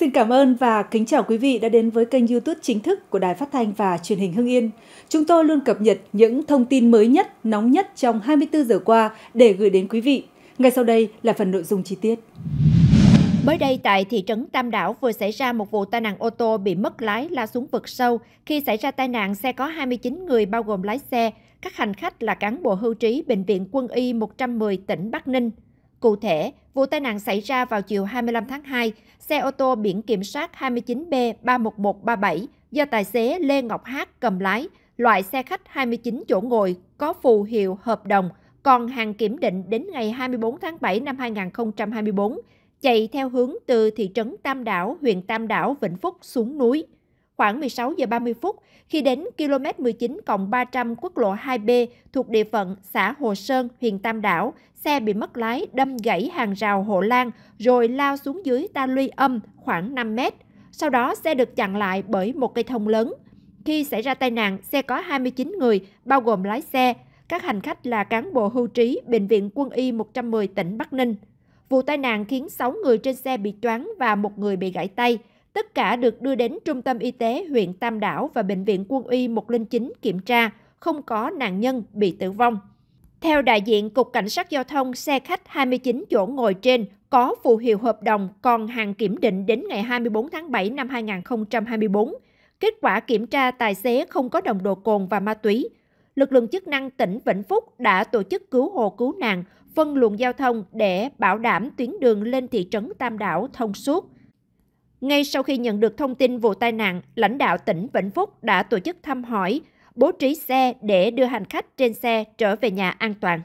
Xin cảm ơn và kính chào quý vị đã đến với kênh YouTube chính thức của Đài Phát thanh và Truyền hình Hưng Yên. Chúng tôi luôn cập nhật những thông tin mới nhất, nóng nhất trong 24 giờ qua để gửi đến quý vị. Ngay sau đây là phần nội dung chi tiết. Mới đây tại thị trấn Tam Đảo vừa xảy ra một vụ tai nạn ô tô bị mất lái lao xuống vực sâu. Khi xảy ra tai nạn, xe có 29 người bao gồm lái xe. Các hành khách là cán bộ hưu trí Bệnh viện Quân y 110 tỉnh Bắc Ninh. Cụ thể, vụ tai nạn xảy ra vào chiều 25 tháng 2, xe ô tô biển kiểm soát 29B31137 do tài xế Lê Ngọc Hát cầm lái, loại xe khách 29 chỗ ngồi có phù hiệu hợp đồng, còn hàng kiểm định đến ngày 24 tháng 7 năm 2024, chạy theo hướng từ thị trấn Tam Đảo, huyện Tam Đảo, Vĩnh Phúc xuống núi. Khoảng 16 giờ 30 phút, khi đến km 19 300 quốc lộ 2B thuộc địa phận xã Hồ Sơn, huyện Tam Đảo, xe bị mất lái đâm gãy hàng rào hộ lan rồi lao xuống dưới ta luy âm khoảng 5 mét. Sau đó xe được chặn lại bởi một cây thông lớn. Khi xảy ra tai nạn, xe có 29 người, bao gồm lái xe. Các hành khách là cán bộ hưu trí Bệnh viện Quân y 110 tỉnh Bắc Ninh. Vụ tai nạn khiến 6 người trên xe bị choáng và một người bị gãy tay. Tất cả được đưa đến Trung tâm Y tế huyện Tam Đảo và Bệnh viện Quân y 109 kiểm tra, không có nạn nhân bị tử vong. Theo đại diện Cục Cảnh sát Giao thông, xe khách 29 chỗ ngồi trên có phù hiệu hợp đồng còn hàng kiểm định đến ngày 24 tháng 7 năm 2024. Kết quả kiểm tra tài xế không có đồng độ cồn và ma túy. Lực lượng chức năng tỉnh Vĩnh Phúc đã tổ chức cứu hộ cứu nạn, phân luồng giao thông để bảo đảm tuyến đường lên thị trấn Tam Đảo thông suốt. Ngay sau khi nhận được thông tin vụ tai nạn, lãnh đạo tỉnh Vĩnh Phúc đã tổ chức thăm hỏi, bố trí xe để đưa hành khách trên xe trở về nhà an toàn.